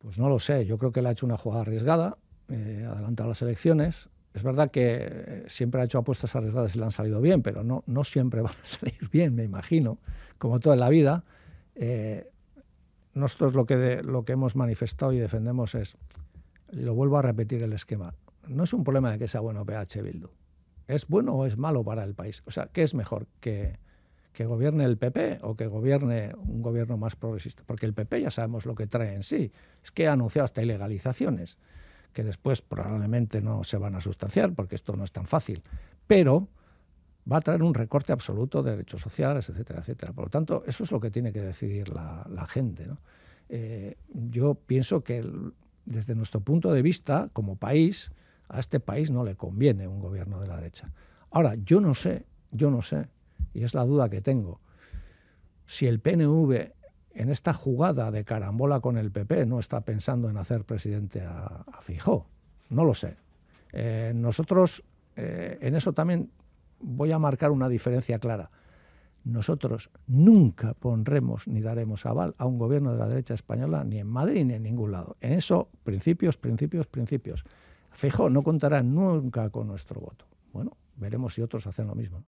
Pues no lo sé, yo creo que le ha hecho una jugada arriesgada, eh, adelantado las elecciones. Es verdad que eh, siempre ha hecho apuestas arriesgadas y le han salido bien, pero no, no siempre van a salir bien, me imagino, como toda la vida. Eh, nosotros lo que, lo que hemos manifestado y defendemos es, lo vuelvo a repetir el esquema, no es un problema de que sea bueno PH Bildu. ¿Es bueno o es malo para el país? O sea, ¿qué es mejor? ¿Que, que gobierne el PP o que gobierne un gobierno más progresista, porque el PP ya sabemos lo que trae en sí, es que ha anunciado hasta ilegalizaciones, que después probablemente no se van a sustanciar, porque esto no es tan fácil, pero va a traer un recorte absoluto de derechos sociales, etcétera, etcétera. Por lo tanto, eso es lo que tiene que decidir la, gente. Eh, yo pienso que desde nuestro punto de vista, como país, a este país no le conviene un gobierno de la derecha. Ahora, yo no sé, yo no sé y es la duda que tengo, si el PNV en esta jugada de carambola con el PP no está pensando en hacer presidente a, Fijó. No lo sé. Eh, nosotros, eh, en eso también voy a marcar una diferencia clara. Nosotros nunca pondremos ni daremos aval a un gobierno de la derecha española, ni en Madrid ni en ningún lado. En eso, principios, principios, principios. Fijó no contará nunca con nuestro voto. Bueno, veremos si otros hacen lo mismo.